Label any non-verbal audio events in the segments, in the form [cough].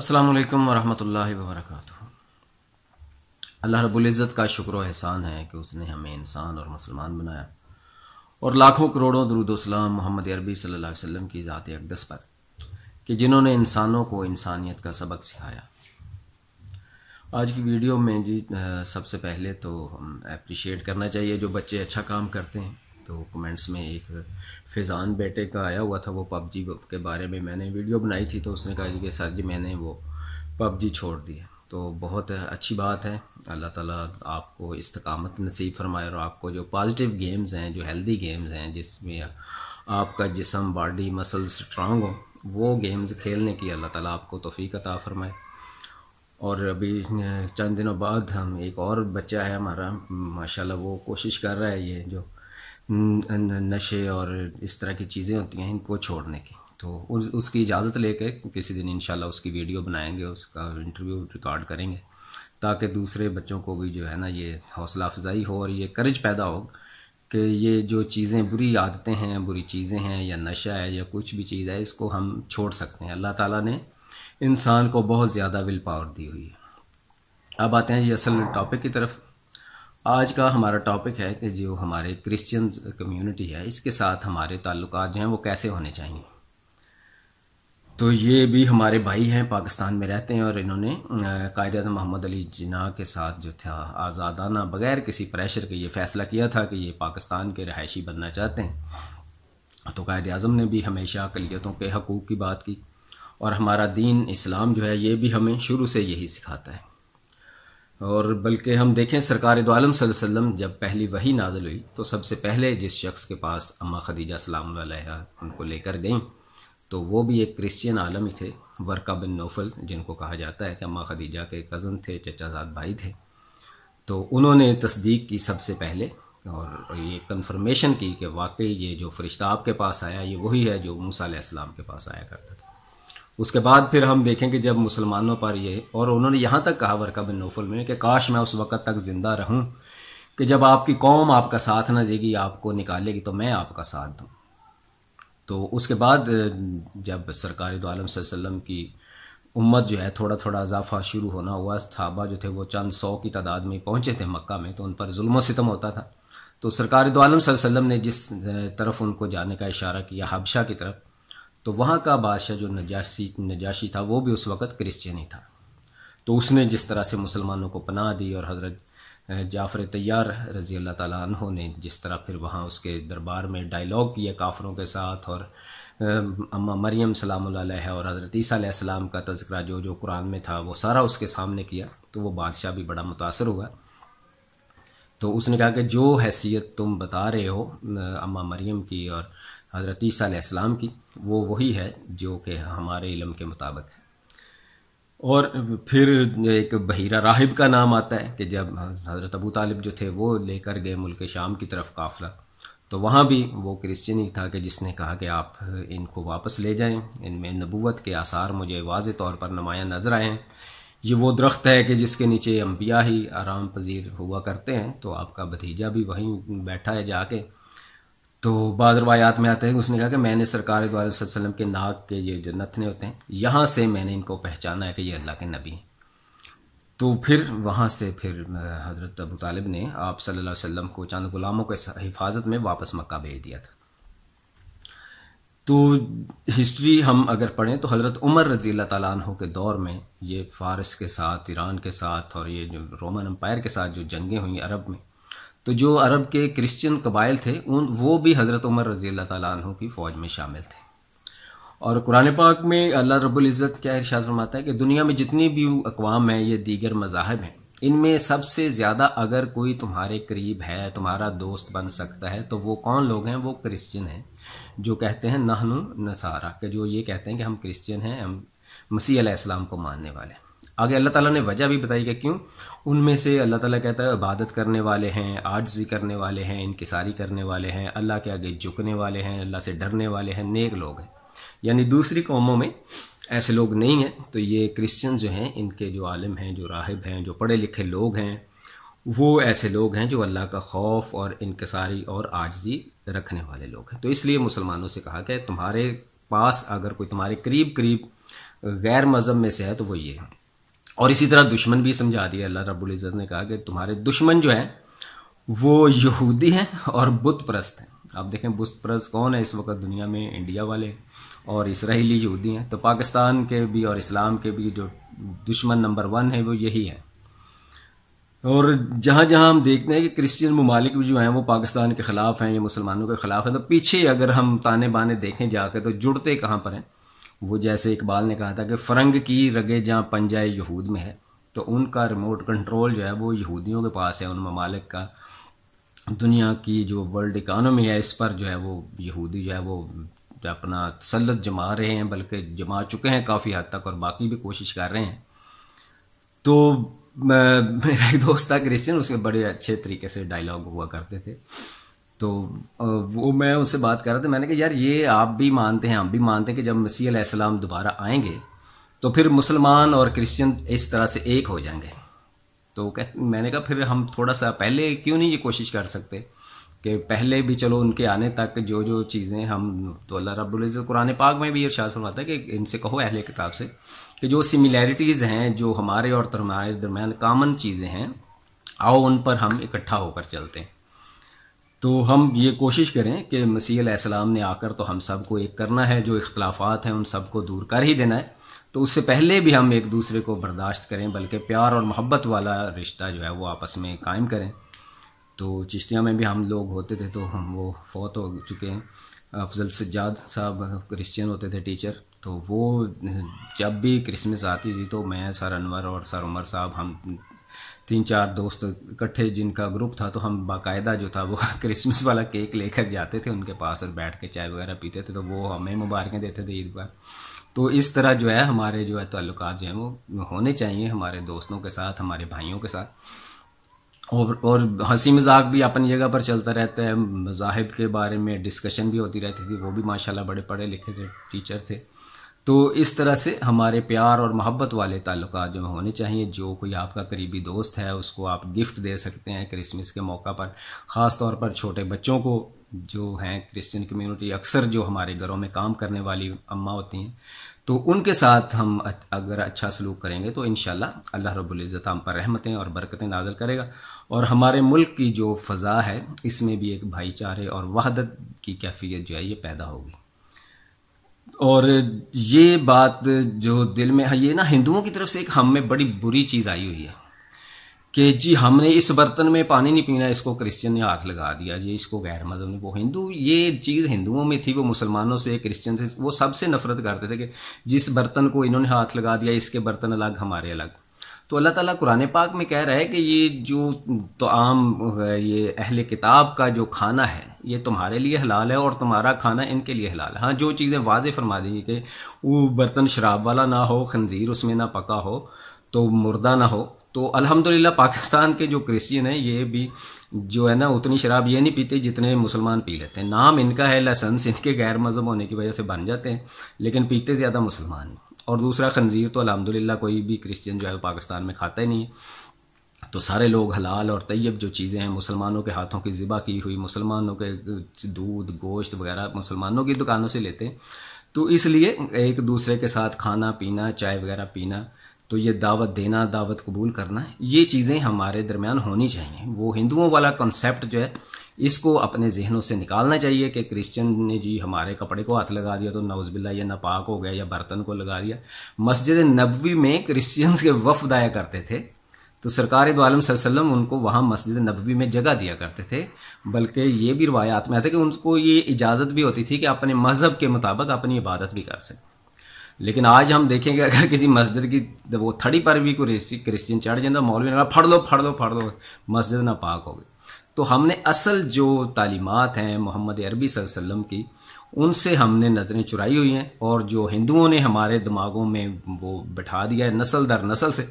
अस्सलाम वालेकुम वरहमतुल्लाहि वबरकातुहू अल्लाह रब्बुल इज़्ज़त का शुक्र एहसान है कि उसने हमें इंसान और मुसलमान बनाया और लाखों करोड़ों दरुदोसलाम मोहम्मद अरबी सल्लल्लाहु अलैहि वसल्लम की ज़ात अकदस पर कि जिन्होंने इंसानों को इंसानियत का सबक सिखाया आज की वीडियो में जी सबसे पहले तो हम अप्रिशिएट करना चाहिए जो बच्चे अच्छा काम करते हैं तो कमेंट्स में एक फिजान बेटे का आया हुआ था वो पबजी के बारे में मैंने वीडियो बनाई थी तो उसने कहा कि सर जी मैंने वो पबजी छोड़ दी तो बहुत अच्छी बात है अल्लाह ताला आपको इस्तकामत नसीब फरमाए और आपको जो पॉजिटिव गेम्स हैं जो हेल्दी गेम्स हैं जिसमें आपका जिसम बॉडी मसल्स स्ट्रांग हो वो गेम्स खेलने की अल्लाह ताला आपको तोफ़ी अता फ़रमाए और अभी चंद दिनों बाद हम एक और बच्चा है हमारा माशाल्लाह वो कोशिश कर रहा है ये जो हम्म, नशे और इस तरह की चीज़ें होती हैं इनको छोड़ने की तो उसकी इजाज़त लेके किसी दिन इंशाल्लाह उसकी वीडियो बनाएंगे उसका इंटरव्यू रिकॉर्ड करेंगे ताकि दूसरे बच्चों को भी जो है ना ये हौसला अफजाई हो और ये करज पैदा हो कि ये जो चीज़ें बुरी आदतें हैं बुरी चीज़ें हैं या नशा है या कुछ भी चीज़ है इसको हम छोड़ सकते हैं अल्लाह ताला ने इंसान को बहुत ज़्यादा विल पावर दी हुई है अब आते हैं ये असल टॉपिक की तरफ आज का हमारा टॉपिक है कि जो हमारे क्रिश्चियन कम्युनिटी है इसके साथ हमारे ताल्लुक जो हैं वो कैसे होने चाहिए तो ये भी हमारे भाई हैं पाकिस्तान में रहते हैं और इन्होंने कायद मोहम्मद अली जिना के साथ जो था आज़ादाना बगैर किसी प्रेशर के ये फ़ैसला किया था कि ये पाकिस्तान के रहायशी बनना चाहते हैं तो कायद अजम ने भी हमेशा अकलीतों के हकूक़ की बात की और हमारा दीन इस्लाम जो है ये भी हमें शुरू से यही सिखाता है और बल्कि हम देखें सरकार दोम वसल्लम जब पहली वही नाजल हुई तो सबसे पहले जिस शख्स के पास अम्मा खदीजा सलाम उनको लेकर गई तो वो भी एक क्रिश्चियन आलम ही थे वर्का बिन नौफल जिनको कहा जाता है कि अम्मा खदीजा के कज़न थे चचाजाद भाई थे तो उन्होंने तस्दीक की सबसे पहले और ये कन्फर्मेशन की कि वाकई ये जो फरिश्ता आपके पास आया ये वही है जो मूसा के पास आया करता था उसके बाद फिर हम देखेंगे जब मुसलमानों पर ये और उन्होंने यहाँ तक कहा वर्का बिन नौफल में कि काश मैं उस वक़्त तक ज़िंदा रहूँ कि जब आपकी कौम आपका साथ ना देगी आपको निकालेगी तो मैं आपका साथ दूँ तो उसके बाद जब सरकारी आलम वसल्लम की उम्मत जो है थोड़ा थोड़ा इजाफा शुरू होना हुआ सहाबा जो थे वो चंद सौ की तादाद में पहुँचे थे मक्का में तो उन पर जुल्म सितम होता था तो सरकार आलम वसल्लम ने जिस तरफ उनको जाने का इशारा किया हबशा की तरफ तो वहाँ का बादशाह जो नजाशी नजाशी था वो भी उस वक़्त क्रिश्चियन ही था तो उसने जिस तरह से मुसलमानों को पनाह दी और हजरत जाफ़र तैयार रज़ी अल्लाह तहों ने जिस तरह फिर वहाँ उसके दरबार में डायलॉग किया काफरों के साथ और अम्मा मरियम सलाम और हज़रत ईसीम का तस्करा जो जो कुरान में था वो सारा उसके सामने किया तो वो बादशाह भी बड़ा मुतासर हुआ तो उसने कहा कि जो हैसियत तुम बता रहे हो अम्मा मरियम की और हज़रत ईसीम की वो वही है जो कि हमारे इलम के मुताबिक है और फिर एक बहिरा राहिब का नाम आता है कि जब हज़रत अबू तालिब जो थे वो लेकर गए मुल्क शाम की तरफ काफ़िला तो वहाँ भी वो क्रिश्चियन ही था कि जिसने कहा कि आप इनको वापस ले जाएं इनमें नबूत के आसार मुझे वाज तौर पर नमाया नज़र आए हैं ये वो दरख्त है कि जिसके नीचे अम्बिया ही आराम पजीर हुआ करते हैं तो आपका भतीजा भी वहीं बैठा है जाके तो बाद रवायात में आते हैं उसने कहा कि मैंने सरकार वसल्लम के नाक के ये जो नथने होते हैं यहाँ से मैंने इनको पहचाना है कि ये अल्लाह के नबी हैं तो फिर वहाँ से फिर हज़रत अबू तालिब ने आप सल्लल्लाहु अलैहि वसल्लम को चांद ग़ुलामों के हिफाजत में वापस मक्का भेज दिया था तो हिस्ट्री हम अगर पढ़ें तो हज़रत उमर रजील तु के दौर में ये फ़ारस के साथ ईरान के साथ और ये जो रोमन अम्पायर के साथ जो जंगें हुई अरब में तो जो अरब के क्रिश्चियन कबाइल थे उन वो भी हज़रत उमर रज़ी अल्लाह की फ़ौज में शामिल थे और कुरान पाक में अल्लाह रबुल्ज़त क्या इरशाद फरमाता है कि दुनिया में जितनी भी अकवाम हैं ये दीगर मज़ाहब हैं इनमें सबसे ज़्यादा अगर कोई तुम्हारे करीब है तुम्हारा दोस्त बन सकता है तो वो कौन लोग हैं वो क्रिश्चियन हैं जो कहते हैं नहनु नसारा के जो ये कहते हैं कि हम क्रिश्चियन हैं हम मसीह अलैहिस्सलाम को मानने वाले हैं आगे अल्लाह ताला ने वजह भी बताई कि क्यों उनमें से अल्लाह ताला कहता है इबादत करने वाले हैं आर्जी करने वाले हैं इनकसारी करने वाले हैं अल्लाह के आगे झुकने वाले हैं अल्लाह से डरने वाले हैं नेक लोग हैं यानी दूसरी कौमों में ऐसे लोग नहीं हैं तो ये क्रिश्चियन जो हैं इनके जो आलिम हैं जो राहिब हैं जो पढ़े लिखे लोग हैं वो ऐसे लोग हैं जो अल्लाह का खौफ और इनकसारी और आजजी रखने वाले लोग हैं तो इसलिए मुसलमानों से कहा गया तुम्हारे पास अगर कोई तुम्हारे करीब करीब गैर मज़हब में से है तो वो ये है और इसी तरह दुश्मन भी समझा दिया अल्लाह रब्बुल इज़्ज़त ने कहा कि तुम्हारे दुश्मन जो हैं वो यहूदी हैं और बुत परस्त हैं आप देखें बुत परस्त कौन है इस वक्त दुनिया में इंडिया वाले और इसराइली यहूदी हैं तो पाकिस्तान के भी और इस्लाम के भी जो दुश्मन नंबर वन है वो यही है और जहाँ जहाँ हम देखते हैं कि क्रिश्चियन ममालिक जो हैं वो पाकिस्तान के ख़िलाफ़ हैं या मुसलमानों के ख़िलाफ़ हैं तो पीछे अगर हम ताने बाने देखें जाकर तो जुड़ते कहाँ पर हैं वो जैसे इकबाल ने कहा था कि फ़रंग की रगे जहाँ पंजाए यहूद में है तो उनका रिमोट कंट्रोल जो है वो यहूदियों के पास है उन ममालिक का दुनिया की जो वर्ल्ड इकानमी है इस पर जो है वो यहूदी जो है वो अपना तसलत जमा रहे हैं बल्कि जमा चुके हैं काफ़ी हद तक और बाकी भी कोशिश कर रहे हैं तो मेरा एक दोस्त था क्रिश्चियन उसके बड़े अच्छे तरीके से डायलॉग हुआ करते थे तो वो मैं उनसे बात कर रहा था मैंने कहा यार ये आप भी मानते हैं हम भी मानते हैं कि जब मसीह अलैहिस्सलाम दोबारा आएंगे तो फिर मुसलमान और क्रिश्चियन इस तरह से एक हो जाएंगे तो कह मैंने कहा फिर हम थोड़ा सा पहले क्यों नहीं ये कोशिश कर सकते कि पहले भी चलो उनके आने तक जो जो चीज़ें हम तो अल्लाह रब्ज़त कुरान पाक में भी इरशाद फरमाता है कि इनसे कहो अहले किताब से कि जो सिमिलैरिटीज़ हैं जो हमारे और तुम्हारे दरमियान कामन चीज़ें हैं आओ उन पर हम इकट्ठा होकर चलते हैं तो हम ये कोशिश करें कि मसीह आसलाम ने आकर तो हम सब को एक करना है जो इख्लाफात हैं उन सब को दूर कर ही देना है तो उससे पहले भी हम एक दूसरे को बर्दाश्त करें बल्कि प्यार और मोहब्बत वाला रिश्ता जो है वो आपस में कायम करें तो चिश्तियाँ में भी हम लोग होते थे तो हम वो फौत हो चुके हैं अफजल सज्जाद साहब क्रिश्चियन होते थे टीचर तो वो जब भी क्रिसमस आती थी तो मैं सर अनवर और सर उमर साहब हम तीन चार दोस्त इकट्ठे जिनका ग्रुप था तो हम बाकायदा जो था वो [laughs] क्रिसमस वाला केक लेकर जाते थे उनके पास और बैठ के चाय वगैरह पीते थे तो वो हमें मुबारकें देते थे ईद पर तो इस तरह जो है हमारे जो है ताल्लुक जो हैं वो होने चाहिए हमारे दोस्तों के साथ हमारे भाइयों के साथ और और हंसी मजाक भी अपनी जगह पर चलता रहता है मजाहब के बारे में डिस्कशन भी होती रहती थी वो भी माशाल्लाह बड़े पढ़े लिखे थे टीचर थे तो इस तरह से हमारे प्यार और मोहब्बत वाले ताल्लुक जो होने चाहिए जो कोई आपका करीबी दोस्त है उसको आप गिफ्ट दे सकते हैं क्रिसमस के मौका पर ख़ास तौर पर छोटे बच्चों को जो हैं क्रिश्चियन कम्युनिटी अक्सर जो हमारे घरों में काम करने वाली अम्मा होती हैं तो उनके साथ हम अगर अच्छा सलूक करेंगे तो इन अल्लाह रबुल्ज़त हम पर रहमतें और बरकतें नाजल करेगा और हमारे मुल्क की जो फ़ा है इसमें भी एक भाईचारे और वहदत की कैफियत जो है ये पैदा होगी और ये बात जो दिल में है ये ना हिंदुओं की तरफ से एक हम में बड़ी बुरी चीज़ आई हुई है कि जी हमने इस बर्तन में पानी नहीं पीना इसको क्रिश्चियन ने हाथ लगा दिया ये इसको गैर मजहब ने वो हिंदू ये चीज़ हिंदुओं में थी वो मुसलमानों से क्रिश्चियन से वो सबसे नफरत करते थे कि जिस बर्तन को इन्होंने हाथ लगा दिया इसके बर्तन अलग हमारे अलग तो अल्लाह ताला कुरान पाक में कह रहा है कि ये जो तो आम ये अहल किताब का जो खाना है ये तुम्हारे लिए हलाल है और तुम्हारा खाना इनके लिए हलाल है हाँ जो चीज़ें वाज फरमा दी कि वो बर्तन शराब वाला ना हो खंजीर उसमें ना पका हो तो मुर्दा ना हो तो अल्हम्दुलिल्लाह पाकिस्तान के जो क्रिश्चियन हैं ये भी जो है ना उतनी शराब ये नहीं पीते जितने मुसलमान पी लेते हैं नाम इनका है लाइसेंस इनके गैर मजहब होने की वजह से बन जाते हैं लेकिन पीते ज़्यादा मुसलमान और दूसरा खंजीर तो अलहमदिल्ला कोई भी क्रिश्चियन जो है वो पाकिस्तान में खाता ही नहीं है तो सारे लोग हलाल और तैयब जो चीज़ें हैं मुसलमानों के हाथों की ज़िबा की हुई मुसलमानों के दूध गोश्त वगैरह मुसलमानों की दुकानों से लेते हैं तो इसलिए एक दूसरे के साथ खाना पीना चाय वगैरह पीना तो ये दावत देना दावत कबूल करना ये चीज़ें हमारे दरमियान होनी चाहिए वो हिंदुओं वाला कॉन्सेप्ट जो है इसको अपने जहनों से निकालना चाहिए कि क्रिश्चियन ने जी हमारे कपड़े को हाथ लगा दिया तो नवजबिल्ला या नापाक हो गया या बर्तन को लगा दिया मस्जिद नबवी में क्रिश्चियंस के वफ़ दाया करते थे तो सरकार दोम वसल्लम उनको वहाँ मस्जिद नबवी में जगह दिया करते थे बल्कि ये भी रवायात में आते कि उनको ये इजाज़त भी होती थी कि अपने मज़हब के मुताबिक अपनी इबादत भी कर सकें लेकिन आज हम देखेंगे [laughs] अगर किसी मस्जिद की वो थड़ी पर भी कोई क्रिश्चियन चढ़ जाता तो मौलवी ने कहा फड़ लो फड़ लो फड़ लो मस्जिद ना पाक हो गई तो हमने असल जो तालीमत हैं मोहम्मद अरबी सल्लम की उनसे हमने नज़रें चुराई हुई हैं और जो हिंदुओं ने हमारे दिमागों में वो बैठा दिया है नस्ल दर नस्ल से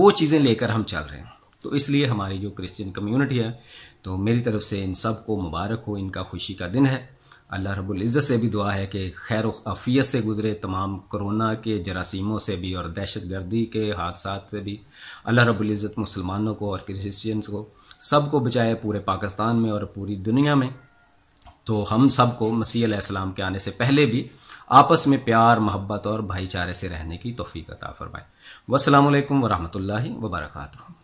वो चीज़ें लेकर हम चल रहे हैं तो इसलिए हमारी जो क्रिश्चियन कम्युनिटी है तो मेरी तरफ से इन सब को मुबारक हो इनका खुशी का दिन है अल्लाह रब्बुल इज़्ज़त से भी दुआ है कि खैर अफियत से गुजरे तमाम कोरोना के जरासीमों से भी और दहशत गर्दी के हादसा से भी अल्लाह रब्बुल इज़्ज़त मुसलमानों को और क्रिश्चियंस को सबको बचाए पूरे पाकिस्तान में और पूरी दुनिया में तो हम सबको मसीह सलाम के आने से पहले भी आपस में प्यार मोहब्बत और भाईचारे से रहने की तोफ़ी अता फ़रमाए वालकम वरहमल वबरकू